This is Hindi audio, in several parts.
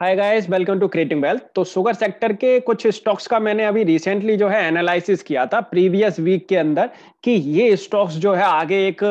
hi guys welcome to creating wealth तो सुगर सेक्टर के कुछ स्टॉक्स का मैंने अभी रिसेंटली जो है एनालिसिस किया था प्रीवियस वीक के अंदर कि ये स्टॉक्स जो है आगे एक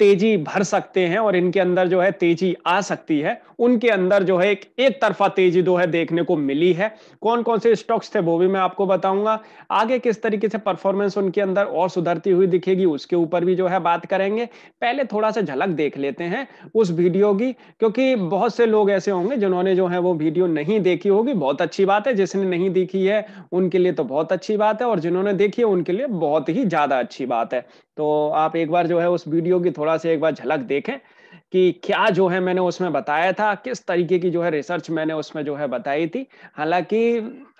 तेजी भर सकते हैं और इनके अंदर जो है तेजी आ सकती है उनके अंदर जो है एक एक तरफा तेजी दो है देखने को मिली है कौन कौन से स्टॉक्स थे वो भी मैं आपको बताऊंगा आगे किस तरीके से परफॉर्मेंस उनके अंदर और सुधरती हुई दिखेगी उसके ऊपर भी जो है बात करेंगे पहले थोड़ा सा झलक देख लेते हैं उस वीडियो की क्योंकि बहुत से लोग ऐसे होंगे जिन्होंने जो है वो वीडियो नहीं देखी होगी बहुत अच्छी बात है जिसने नहीं देखी है उनके लिए तो बहुत अच्छी बात है और जिन्होंने देखी है उनके लिए बहुत ही ज्यादा अच्छी बात है तो आप एक बार जो है उस वीडियो की थोड़ा थोड़ा सा एक बार झलक देखें कि क्या जो है मैंने उसमें बताया था किस तरीके की जो है रिसर्च मैंने उसमें जो है बताई थी हालांकि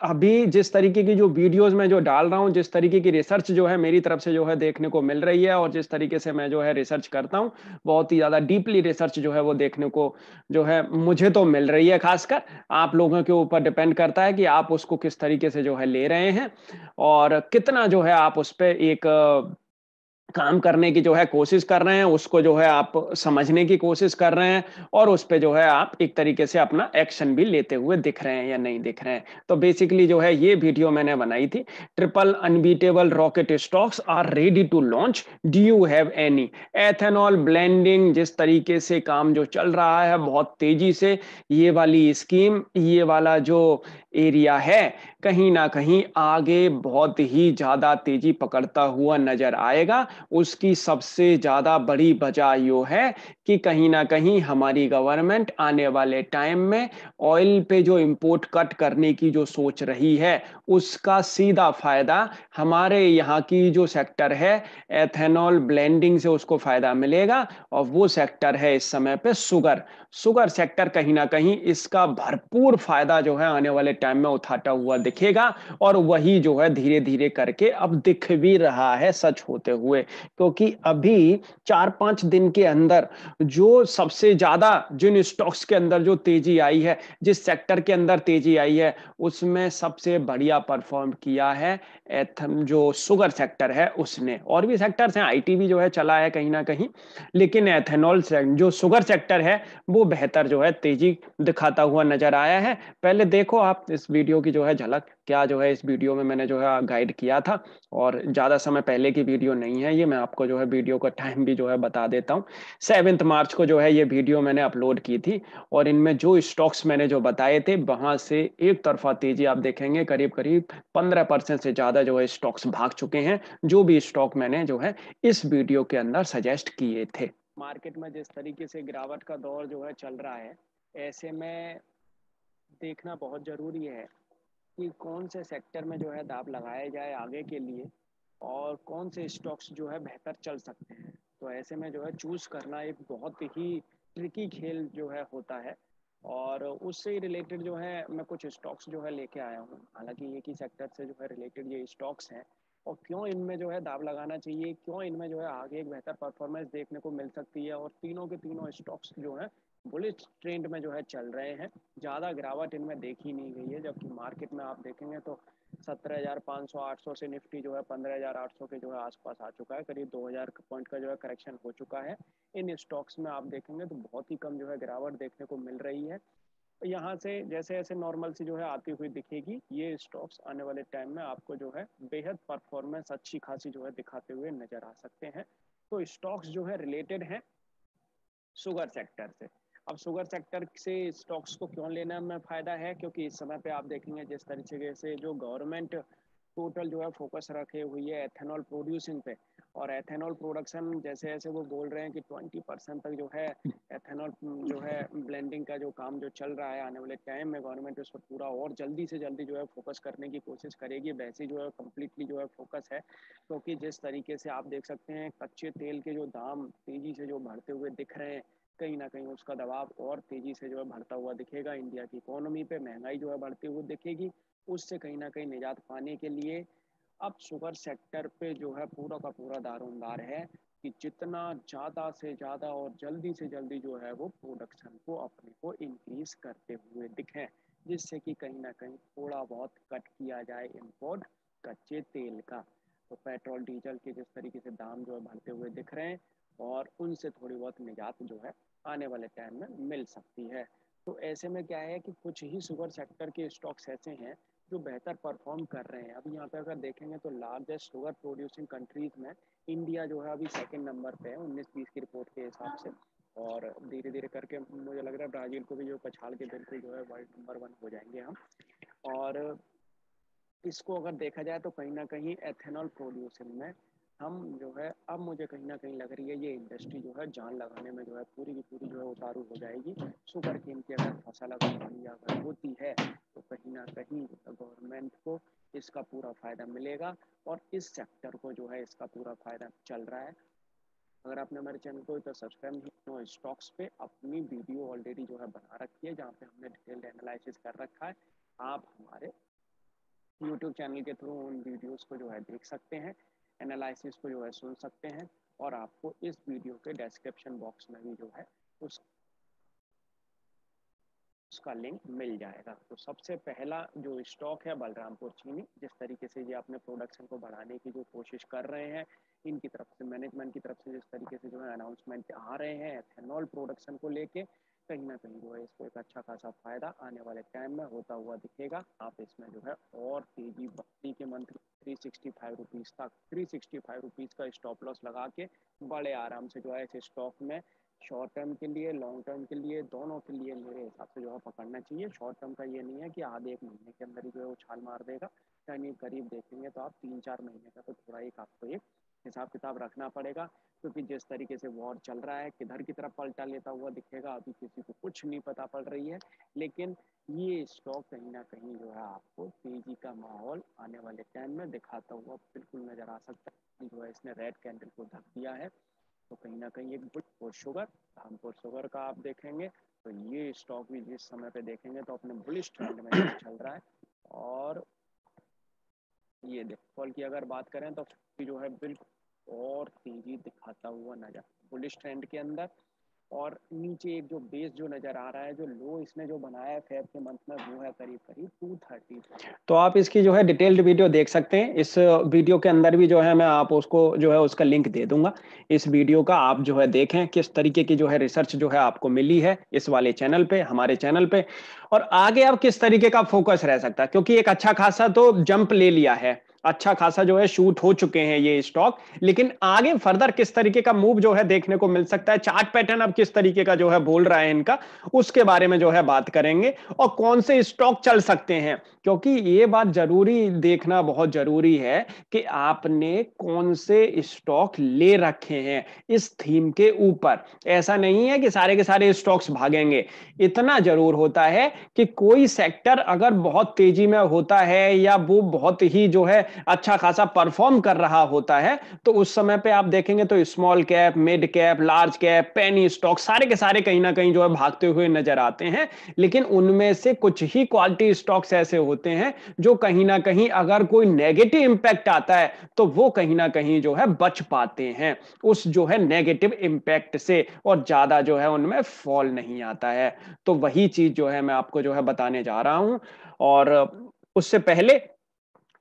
अभी जिस तरीके की जो वीडियोस मैं जो डाल रहा हूँ जिस तरीके की रिसर्च जो है मेरी तरफ से जो है देखने को मिल रही है और जिस तरीके से मैं जो है रिसर्च करता हूँ बहुत ही ज़्यादा डीपली रिसर्च जो है वो देखने को जो है मुझे तो मिल रही है खासकर आप लोगों के ऊपर डिपेंड करता है कि आप उसको किस तरीके से जो है ले रहे हैं और कितना जो है आप उस पर एक काम करने की जो है कोशिश कर रहे हैं उसको जो है आप समझने की कोशिश कर रहे हैं और उस पर जो है आप एक तरीके से अपना एक्शन भी लेते हुए दिख रहे हैं या नहीं दिख रहे हैं तो बेसिकली जो है ये वीडियो मैंने बनाई थी triple unbeatable rocket stocks are ready to launch do you have any ethanol blending जिस तरीके से काम जो चल रहा है बहुत तेजी से ये वाली स्कीम ये वाला जो एरिया है कहीं ना कहीं आगे बहुत ही ज़्यादा तेजी पकड़ता हुआ नजर आएगा उसकी सबसे ज़्यादा बड़ी वजह यो है कि कहीं ना कहीं हमारी गवर्नमेंट आने वाले टाइम में ऑयल पे जो इम्पोर्ट कट करने की जो सोच रही है उसका सीधा फायदा हमारे यहाँ की जो सेक्टर है एथेनॉल ब्लेंडिंग से उसको फायदा मिलेगा और वो सेक्टर है इस समय पे सुगर सुगर सेक्टर कहीं ना कहीं इसका भरपूर फायदा जो है आने वाले टाइम में उठाता हुआ दिखेगा और वही जो है धीरे धीरे करके अब दिख भी रहा है सच होते हुए क्योंकि अभी चार पांच दिन के अंदर जो सबसे ज्यादा जिन स्टॉक्स के अंदर जो तेजी आई है जिस सेक्टर के अंदर तेजी आई है उसमें सबसे बढ़िया परफॉर्म किया है एथम जो सुगर सेक्टर है उसने और भी सेक्टर्स हैं आईटी भी जो है चला है कहीं ना कहीं लेकिन एथेनॉल जो सुगर सेक्टर है वो बेहतर जो है तेजी दिखाता हुआ नजर आया है पहले देखो आप इस वीडियो की जो है झलक क्या जो है इस वीडियो में मैंने जो है गाइड किया था और ज़्यादा समय पहले की वीडियो नहीं है ये मैं आपको जो है वीडियो का टाइम भी जो है बता देता हूँ सेवेंथ मार्च को जो है ये वीडियो मैंने अपलोड की थी और इनमें जो स्टॉक्स मैंने जो बताए थे वहां से एक तरफा तेजी आप देखेंगे करीब करीब पंद्रह परसेंट से ज़्यादा जो है स्टॉक्स भाग चुके हैं जो भी स्टॉक मैंने जो है इस वीडियो के अंदर सजेस्ट किए थे मार्केट में जिस तरीके से गिरावट का दौर जो है चल रहा है ऐसे में देखना बहुत ज़रूरी है कि कौन से सेक्टर में जो है दाब लगाए जाए आगे के लिए और कौन से स्टॉक्स जो है बेहतर चल सकते हैं तो ऐसे में जो है चूज करना एक बहुत ही ट्रिकी खेल जो है होता है और उससे ही रिलेटेड जो है मैं कुछ स्टॉक्स जो है लेके आया हूँ हालांकि एक ही सेक्टर से जो है रिलेटेड ये स्टॉक्स हैं और क्यों इनमें जो है दाब लगाना चाहिए क्यों इनमें जो है आगे एक बेहतर परफॉर्मेंस देखने को मिल सकती है और तीनों के तीनों स्टॉक्स जो है बुलिश ट्रेंड में जो है चल रहे हैं ज़्यादा गिरावट इनमें देखी नहीं गई है जबकि मार्केट में आप देखेंगे तो सत्रह हजार पाँच सौ आठ सौ से निफ्टी जो है पंद्रह हजार आठ सौ के जो है आसपास आ चुका है करीब दो हजार पॉइंट का जो है करेक्शन हो चुका है इन स्टॉक्स में आप देखेंगे तो बहुत ही कम जो है गिरावट देखने को मिल रही है यहाँ से जैसे ऐसे नॉर्मल सी जो है आती हुई दिखेगी ये स्टॉक्स आने वाले टाइम में आपको जो है बेहद परफॉर्मेंस अच्छी खासी जो है दिखाते हुए नजर आ सकते हैं तो स्टॉक्स जो है रिलेटेड है शुगर सेक्टर से अब शुगर सेक्टर से स्टॉक्स को क्यों लेने में फायदा है क्योंकि इस समय पे आप देखेंगे जिस तरीके से जो गवर्नमेंट टोटल जो है फोकस रखे हुई है एथेनॉल प्रोड्यूसिंग पे और एथेनॉल प्रोडक्शन जैसे जैसे वो बोल रहे हैं कि 20 परसेंट तक जो है एथेनॉल जो है ब्लेंडिंग का जो काम जो चल रहा है आने वाले टाइम में गवर्नमेंट उस पर पूरा और जल्दी से जल्दी जो है फोकस करने की कोशिश करेगी वैसे जो है कम्प्लीटली जो है फोकस है क्योंकि तो जिस तरीके से आप देख सकते हैं कच्चे तेल के जो दाम तेजी से जो बढ़ते हुए दिख रहे हैं कहीं ना कहीं उसका दबाव और तेजी से जो है बढ़ता हुआ दिखेगा इंडिया की इकोनॉमी पे महंगाई जो है बढ़ती हुई दिखेगी उससे कहीं ना कहीं निजात पाने के लिए अब शुगर सेक्टर पे जो है पूरा का पूरा दारोमदार है कि जितना ज़्यादा से ज़्यादा और जल्दी से जल्दी जो है वो प्रोडक्शन को अपने को इंक्रीज करते हुए दिखे जिससे कि कहीं ना कहीं थोड़ा बहुत कट किया जाए इम्पोर्ट कच्चे तेल का तो पेट्रोल डीजल के जिस तरीके से दाम जो है बढ़ते हुए दिख रहे हैं और उनसे थोड़ी बहुत निजात जो है आने वाले टाइम में मिल सकती है तो ऐसे में क्या है कि कुछ ही शुगर सेक्टर के स्टॉक्स ऐसे हैं जो बेहतर परफॉर्म कर रहे हैं अब यहाँ पे अगर देखेंगे तो लार्जेस्ट शुगर प्रोड्यूसिंग कंट्रीज में इंडिया जो है अभी सेकंड नंबर पे है उन्नीस बीस की रिपोर्ट के हिसाब से और धीरे धीरे करके मुझे लग रहा है ब्राजील को भी जो पछाड़ के बिल्कुल जो है वर्ल्ड नंबर वन हो जाएंगे हम और इसको अगर देखा जाए तो कहीं ना कहीं एथेनॉल प्रोड्यूसिंग में हम जो है अब मुझे कहीं ना कहीं लग रही है ये इंडस्ट्री जो है जान लगाने में जो है पूरी की पूरी जो है उतारू हो जाएगी सुपर कीमती अगर फसल अगर अगर होती है तो कहीं ना कहीं गवर्नमेंट को इसका पूरा फायदा मिलेगा और इस सेक्टर को जो है इसका पूरा फायदा चल रहा है अगर आपने हमारे चैनल को तो सब्सक्राइब नहीं स्टॉक्स तो पे अपनी वीडियो ऑलरेडी जो है बना रखी है जहाँ पे हमने डिटेल्ड एनालिसिस कर रखा है आप हमारे यूट्यूब चैनल के थ्रू उन वीडियोस को जो है देख सकते हैं एनालिसिस को जो है सुन सकते हैं और आपको इस वीडियो के डिस्क्रिप्शन बॉक्स में भी जो है उस उसका लिंक मिल जाएगा तो सबसे पहला जो स्टॉक है बलरामपुर चीनी जिस तरीके से ये अपने प्रोडक्शन को बढ़ाने की जो कोशिश कर रहे हैं इनकी तरफ से मैनेजमेंट की तरफ से जिस तरीके से जो है अनाउंसमेंट आ रहे हैं एथेनॉल प्रोडक्शन को लेके कहीं ना कहीं जो है इसको एक अच्छा खासा फायदा आने वाले टाइम में होता हुआ दिखेगा आप इसमें जो है और तेजी बकरी के month three sixty five rupees तक थ्री सिक्सटी फाइव रुपीज का स्टॉप लॉस लगा के बड़े आराम से जो है इस स्टॉक में शॉर्ट टर्म के लिए लॉन्ग टर्म के लिए दोनों के लिए मेरे हिसाब से जो है पकड़ना चाहिए शॉर्ट टर्म का ये नहीं है कि आधे एक महीने के अंदर ही जो है उछाल मार देगा यानी करीब देखेंगे तो आप तीन चार महीने का तो थोड़ा एक आपको एक हिसाब किताब रखना पड़ेगा क्योंकि जिस तरीके से वॉर चल रहा है किधर की तरफ पलटा लेता हुआ दिखेगा अभी किसी को कुछ नहीं पता पड़ रही है लेकिन ये स्टॉक कहीं ना कहीं जो है आपको तेजी का माहौल आने वाले टाइम में दिखाता हुआ बिल्कुल नजर आ सकता है जो है इसने रेड कैंडल को ढक दिया है तो कहीं ना कहीं एक बुट और शुगर धामपुर शुगर का आप देखेंगे तो ये स्टॉक भी जिस समय पे देखेंगे तो अपने बुलिश ट्रेंड में चल रहा है और ये देखो की अगर बात करें तो जो है बिल्कुल और तेजी दिखाता हुआ नजर बुलिश ट्रेंड के अंदर और नीचे एक जो बेस जो नजर आ रहा है जो लो इसने जो बनाया है फेब के मंथ में वो है करीब करीब टू थर्टी तो आप इसकी जो है डिटेल्ड वीडियो देख सकते हैं इस वीडियो के अंदर भी जो है मैं आप उसको जो है उसका लिंक दे दूंगा इस वीडियो का आप जो है देखें किस तरीके की जो है रिसर्च जो है आपको मिली है इस वाले चैनल पे हमारे चैनल पे और आगे आप किस तरीके का फोकस रह सकता है क्योंकि एक अच्छा खासा तो जंप ले लिया है अच्छा खासा जो है शूट हो चुके हैं ये स्टॉक लेकिन आगे फर्दर किस तरीके का मूव जो है देखने को मिल सकता है चार्ट पैटर्न अब किस तरीके का जो है बोल रहा है इनका उसके बारे में जो है बात करेंगे और कौन से स्टॉक चल सकते हैं क्योंकि ये बात जरूरी देखना बहुत जरूरी है कि आपने कौन से स्टॉक ले रखे हैं इस थीम के ऊपर ऐसा नहीं है कि सारे के सारे स्टॉक्स भागेंगे इतना जरूर होता है कि कोई सेक्टर अगर बहुत तेजी में होता है या वो बहुत ही जो है अच्छा खासा परफॉर्म कर रहा होता है तो उस समय पे आप देखेंगे तो small cap mid cap large cap penny stock सारे के सारे कहीं ना कहीं जो है भागते हुए नजर आते हैं लेकिन उनमें से कुछ ही क्वालिटी स्टॉक्स ऐसे हो होते हैं जो कहीं ना कहीं अगर कोई नेगेटिव इंपैक्ट आता है तो वो कहीं ना कहीं जो है बच पाते हैं उस जो है नेगेटिव इंपैक्ट से और ज्यादा जो है उनमें फॉल नहीं आता है तो वही चीज जो है मैं आपको जो है बताने जा रहा हूं और उससे पहले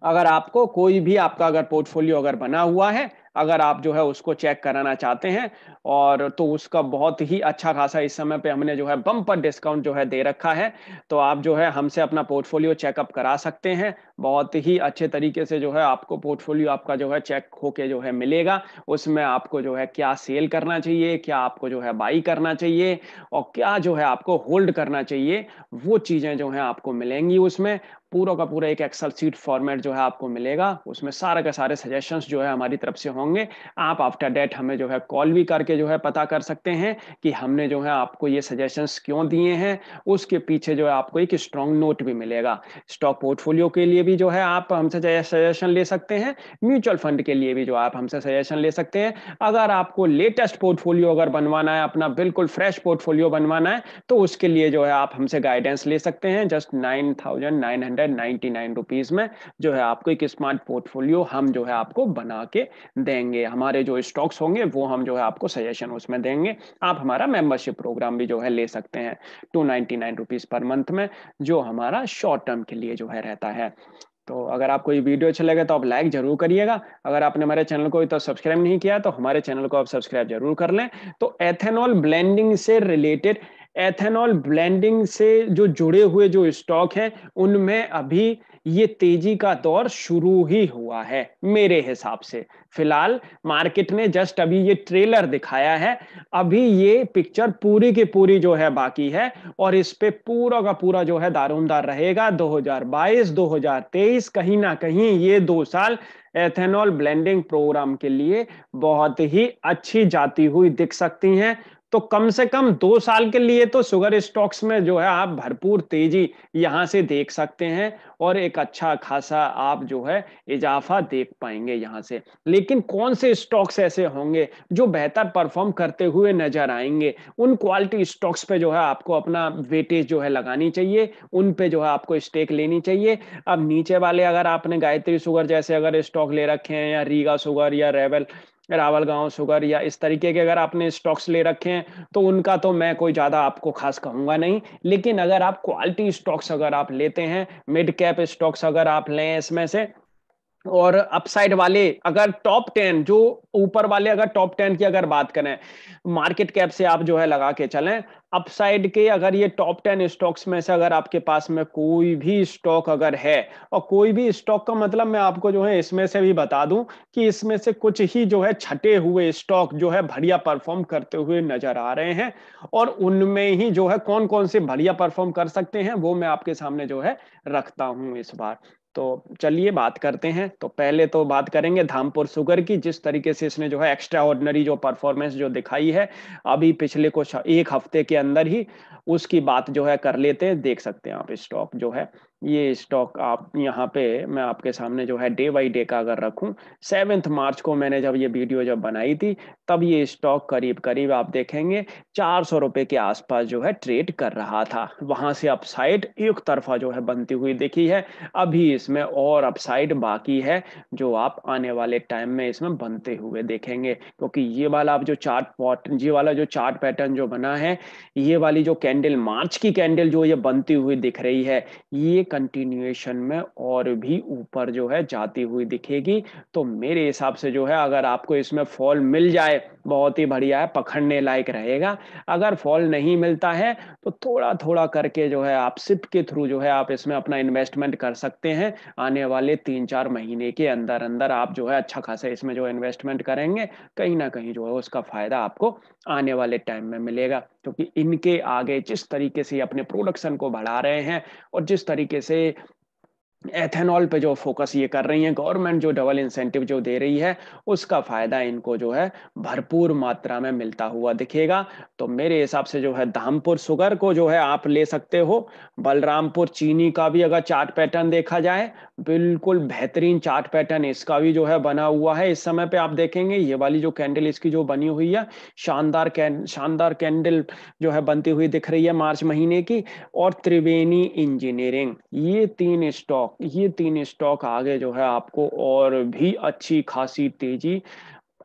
अगर आपको कोई भी आपका अगर पोर्टफोलियो अगर बना हुआ है अगर आप जो है उसको चेक कराना चाहते हैं और तो उसका बहुत ही अच्छा खासा इस समय पे हमने जो है बम पर डिस्काउंट जो है दे रखा है तो आप जो है हमसे अपना पोर्टफोलियो चेकअप करा सकते हैं बहुत ही अच्छे तरीके से जो है आपको पोर्टफोलियो आपका जो है चेक होके जो है मिलेगा उसमें आपको जो है क्या सेल करना चाहिए क्या आपको जो है बाई करना चाहिए और क्या जो है आपको होल्ड करना चाहिए वो चीज़ें जो है आपको मिलेंगी उसमें पूरा का पूरा एक एक्सल सीट फॉर्मेट जो है आपको मिलेगा उसमें सारे के सारे सजेशंस जो है हमारी तरफ से होंगे आप आफ्टर डेट हमें जो है कॉल भी करके जो है पता कर सकते हैं कि हमने जो है आपको ये सजेशंस क्यों दिए हैं उसके पीछे जो है आपको एक स्ट्रॉन्ग नोट भी मिलेगा स्टॉक पोर्टफोलियो के लिए भी जो है आप हमसे सजेशन ले सकते हैं म्यूचुअल फंड के लिए भी जो आप हमसे सजेशन ले सकते हैं अगर आपको लेटेस्ट पोर्टफोलियो अगर बनवाना है अपना बिल्कुल फ्रेश पोर्टफोलियो बनवाना है तो उसके लिए जो है आप हमसे गाइडेंस ले सकते हैं just nine thousand nine hundred hundred में जो है आपको एक स्मार्ट पोर्टफोलियो हम जो है आपको बना के देंगे हमारे जो स्टॉक्स होंगे वो हम जो है आपको सजेशन उसमें देंगे आप हमारा मेंबरशिप प्रोग्राम भी जो है ले सकते हैं टू नाइनटी पर मंथ में जो हमारा शॉर्ट टर्म के लिए जो है रहता है तो अगर आपको ये वीडियो अच्छा लगे तो आप लाइक जरूर करिएगा अगर आपने हमारे चैनल को तो सब्सक्राइब नहीं किया तो हमारे चैनल को आप सब्सक्राइब जरूर कर लें तो एथेनॉल ब्लेंडिंग से रिलेटेड एथेनॉल ब्लेंडिंग से जो जुड़े हुए जो स्टॉक हैं उनमें अभी ये तेजी का दौर शुरू ही हुआ है मेरे हिसाब से फिलहाल मार्केट ने जस्ट अभी ये ट्रेलर दिखाया है अभी ये पिक्चर पूरी की पूरी जो है बाकी है और इस पे पूरा का पूरा जो है दारोमदार रहेगा 2022 2023 कहीं ना कहीं ये दो साल एथेनॉल ब्लेंडिंग प्रोग्राम के लिए बहुत ही अच्छी जाती हुई दिख सकती हैं तो कम से कम दो साल के लिए तो शुगर स्टॉक्स में जो है आप भरपूर तेजी यहाँ से देख सकते हैं और एक अच्छा खासा आप जो है इजाफा देख पाएंगे यहाँ से लेकिन कौन से स्टॉक्स ऐसे होंगे जो बेहतर परफॉर्म करते हुए नजर आएंगे उन क्वालिटी स्टॉक्स पे जो है आपको अपना वेटेज जो है लगानी चाहिए उन पे जो है आपको स्टेक लेनी चाहिए अब नीचे वाले अगर आपने गायत्री शुगर जैसे अगर स्टॉक ले रखे हैं या रीगा शुगर या रेवल रावल गांव शुगर या इस तरीके के अगर आपने स्टॉक्स ले रखे हैं तो उनका तो मैं कोई ज़्यादा आपको खास कहूँगा नहीं लेकिन अगर आप क्वालिटी स्टॉक्स अगर आप लेते हैं मिड कैप स्टॉक्स अगर आप लें इसमें से और अपसाइड वाले अगर टॉप टेन जो ऊपर वाले अगर टॉप टेन की अगर बात करें मार्केट कैप से आप जो है लगा के चलें अपसाइड के अगर ये टॉप टेन स्टॉक्स में से अगर आपके पास में कोई भी स्टॉक अगर है और कोई भी स्टॉक का मतलब मैं आपको जो है इसमें से भी बता दूं कि इसमें से कुछ ही जो है छठे हुए स्टॉक जो है बढ़िया परफॉर्म करते हुए नजर आ रहे हैं और उनमें ही जो है कौन कौन से बढ़िया परफॉर्म कर सकते हैं वो मैं आपके सामने जो है रखता हूँ इस बार तो चलिए बात करते हैं तो पहले तो बात करेंगे धामपुर सुगर की जिस तरीके से इसने जो है एक्स्ट्रा ऑर्डनरी जो परफॉर्मेंस जो दिखाई है अभी पिछले कुछ एक हफ्ते के अंदर ही उसकी बात जो है कर लेते हैं देख सकते हैं आप स्टॉक जो है ये स्टॉक आप यहाँ पे मैं आपके सामने जो है डे बाई डे का अगर रखूँ सेवेंथ मार्च को मैंने जब ये वीडियो जब बनाई थी तब ये स्टॉक करीब करीब आप देखेंगे चार सौ रुपये के आसपास जो है ट्रेड कर रहा था वहाँ से अपसाइड एक तरफा जो है बनती हुई दिखी है अभी इसमें और अपसाइड बाकी है जो आप आने वाले टाइम में इसमें बनते हुए देखेंगे क्योंकि ये वाला आप जो चार्ट पॉट ये वाला जो चार्ट पैटर्न जो बना है ये वाली जो कैंडल मार्च की कैंडल जो ये बनती हुई दिख रही है ये कंटिन्यूएशन में और भी ऊपर जो है जाती हुई दिखेगी तो मेरे हिसाब से जो है अगर आपको इसमें फॉल मिल जाए बहुत ही बढ़िया है पकड़ने लायक रहेगा अगर फॉल नहीं मिलता है तो थोड़ा थोड़ा करके जो है आप सिप के थ्रू जो है आप इसमें अपना इन्वेस्टमेंट कर सकते हैं आने वाले तीन चार महीने के अंदर अंदर आप जो है अच्छा खासा इसमें जो इन्वेस्टमेंट करेंगे कहीं ना कहीं जो है उसका फायदा आपको आने वाले टाइम में मिलेगा क्योंकि इनके आगे जिस तरीके से अपने प्रोडक्शन को बढ़ा रहे हैं और जिस तरीके से एथेनॉल पे जो फोकस ये कर रही है गवर्नमेंट जो डबल इंसेंटिव जो दे रही है उसका फायदा इनको जो है भरपूर मात्रा में मिलता हुआ दिखेगा तो मेरे हिसाब से जो है धामपुर सुगर को जो है आप ले सकते हो बलरामपुर चीनी का भी अगर चार्ट पैटर्न देखा जाए बिल्कुल बेहतरीन चार्ट पैटर्न इसका भी जो है बना हुआ है इस समय पे आप देखेंगे ये वाली जो कैंडल इसकी जो बनी हुई है शानदार कैं शानदार कैंडल जो है बनती हुई दिख रही है मार्च महीने की और त्रिवेणी इंजीनियरिंग ये तीन स्टॉक ये तीन स्टॉक आगे जो है आपको और भी अच्छी खासी तेजी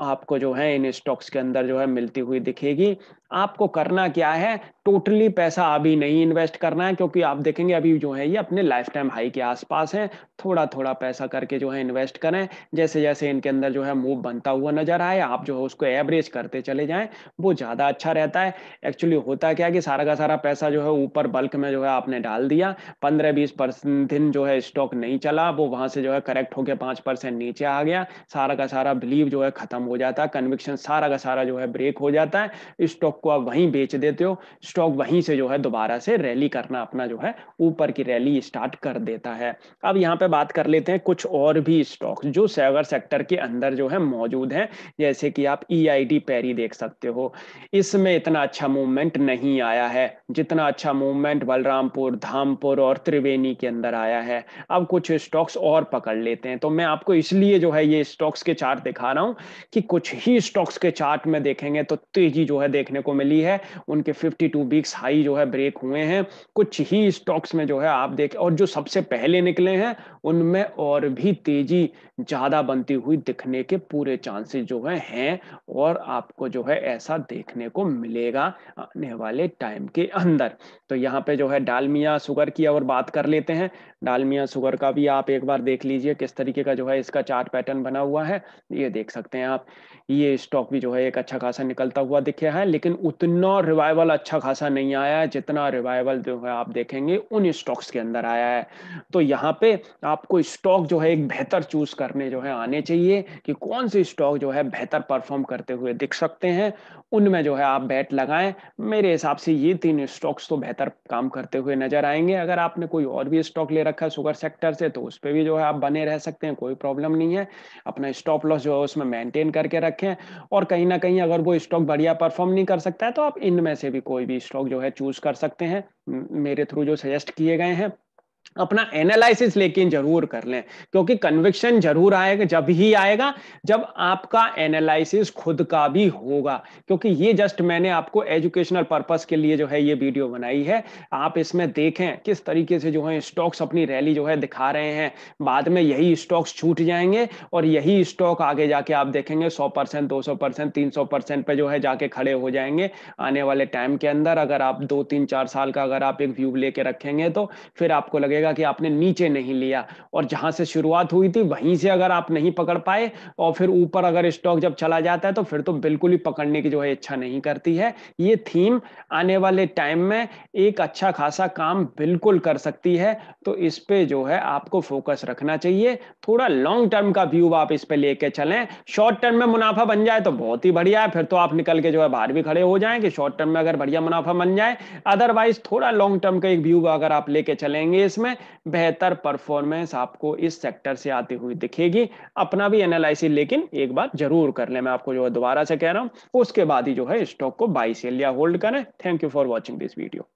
आपको जो है इन स्टॉक्स के अंदर जो है मिलती हुई दिखेगी आपको करना क्या है टोटली पैसा अभी नहीं इन्वेस्ट करना है क्योंकि आप देखेंगे अभी जो है ये अपने लाइफ टाइम हाई के आसपास है थोड़ा थोड़ा पैसा करके जो है इन्वेस्ट करें जैसे जैसे इनके अंदर जो है मूव बनता हुआ नजर आए आप जो है उसको एवरेज करते चले जाएं वो ज़्यादा अच्छा रहता है एक्चुअली होता क्या कि सारा का सारा पैसा जो है ऊपर बल्क में जो है आपने डाल दिया पंद्रह बीस दिन जो है स्टॉक नहीं चला वो वहां से जो है करेक्ट होकर पांच परसेंट नीचे आ गया सारा का सारा बिलीव जो है खत्म हो जाता है कन्विक्शन सारा का सारा जो है ब्रेक हो जाता है स्टॉक स्टॉक को आप वहीं बेच देते हो स्टॉक वहीं से जो है दोबारा से रैली करना अपना जो है ऊपर की रैली स्टार्ट कर देता है अब यहाँ पे बात कर लेते हैं कुछ और भी स्टॉक जो सेवर सेक्टर के अंदर जो है मौजूद है जैसे कि आप ई e पैरी देख सकते हो इसमें इतना अच्छा मूवमेंट नहीं आया है जितना अच्छा मूवमेंट बलरामपुर धामपुर और त्रिवेणी के अंदर आया है अब कुछ स्टॉक्स और पकड़ लेते हैं तो मैं आपको इसलिए जो है ये स्टॉक्स के चार्ट दिखा रहा हूँ कि कुछ ही स्टॉक्स के चार्ट में देखेंगे तो तेजी जो है देखने को मिली है उनके 52 वीक्स हाई जो है ब्रेक हुए हैं कुछ ही स्टॉक्स में जो है आप देख और जो सबसे पहले निकले हैं उनमें और भी तेजी ज्यादा बनती हुई दिखने के पूरे चांसेस जो है हैं और आपको जो है ऐसा देखने को मिलेगा आने वाले टाइम के अंदर तो यहाँ पे जो है डालमिया शुगर की और बात कर लेते हैं डालमिया शुगर का भी आप एक बार देख लीजिए किस तरीके का जो है इसका चार्ट पैटर्न बना हुआ है ये देख सकते हैं आप ये स्टॉक भी जो है एक अच्छा खासा निकलता हुआ दिखे है लेकिन उतना रिवाइवल अच्छा खासा नहीं आया है जितना रिवाइवल जो है आप देखेंगे उन स्टॉक्स के अंदर आया है तो यहाँ पे आपको स्टॉक जो है एक बेहतर चूज कर करने जो है आने चाहिए कि कौन से स्टॉक जो है बेहतर परफॉर्म करते हुए दिख सकते हैं उनमें जो है आप बैट लगाएं मेरे हिसाब से ये तीन स्टॉक्स तो बेहतर काम करते हुए नजर आएंगे अगर आपने कोई और भी स्टॉक ले रखा है शुगर सेक्टर से तो उस पर भी जो है आप बने रह सकते हैं कोई प्रॉब्लम नहीं है अपना स्टॉप लॉस जो है उसमें मेंटेन करके रखें और कहीं ना कहीं अगर वो स्टॉक बढ़िया परफॉर्म नहीं कर सकता है तो आप इनमें से भी कोई भी स्टॉक जो है चूज कर सकते हैं मेरे थ्रू जो सजेस्ट किए गए हैं अपना एनालिसिस लेकिन जरूर कर लें क्योंकि कन्विक्शन जरूर आएगा जब ही आएगा जब आपका एनालिसिस खुद का भी होगा क्योंकि ये जस्ट मैंने आपको एजुकेशनल पर्पस के लिए जो है ये वीडियो बनाई है आप इसमें देखें किस तरीके से जो है स्टॉक्स अपनी रैली जो है दिखा रहे हैं बाद में यही स्टॉक्स छूट जाएंगे और यही स्टॉक आगे जाके आप देखेंगे सौ परसेंट दो सौ परसेंट तीन सौ परसेंट पे जो है जाके खड़े हो जाएंगे आने वाले टाइम के अंदर अगर आप दो तीन चार साल का अगर आप एक व्यू लेके रखेंगे तो फिर आपको लगेगा लगेगा कि आपने नीचे नहीं लिया और जहां से शुरुआत हुई थी वहीं से अगर आप नहीं पकड़ पाए और फिर ऊपर अगर स्टॉक जब चला जाता है तो फिर तो बिल्कुल ही पकड़ने की जो है इच्छा नहीं करती है ये थीम आने वाले टाइम में एक अच्छा खासा काम बिल्कुल कर सकती है तो इस पे जो है आपको फोकस रखना चाहिए थोड़ा लॉन्ग टर्म का व्यू आप इस पे लेके चलें शॉर्ट टर्म में मुनाफा बन जाए तो बहुत ही बढ़िया है फिर तो आप निकल के जो है बाहर भी खड़े हो जाएं कि शॉर्ट टर्म में अगर बढ़िया मुनाफा बन जाए अदरवाइज थोड़ा लॉन्ग टर्म का एक व्यू अगर आप लेके चलेंगे इसमें बेहतर परफॉर्मेंस आपको इस सेक्टर से आती हुई दिखेगी अपना भी एनालिसिस लेकिन एक बात जरूर कर ले मैं आपको जो दोबारा से कह रहा हूँ उसके बाद ही जो है स्टॉक को बाई सेल या होल्ड करें thank you for watching this video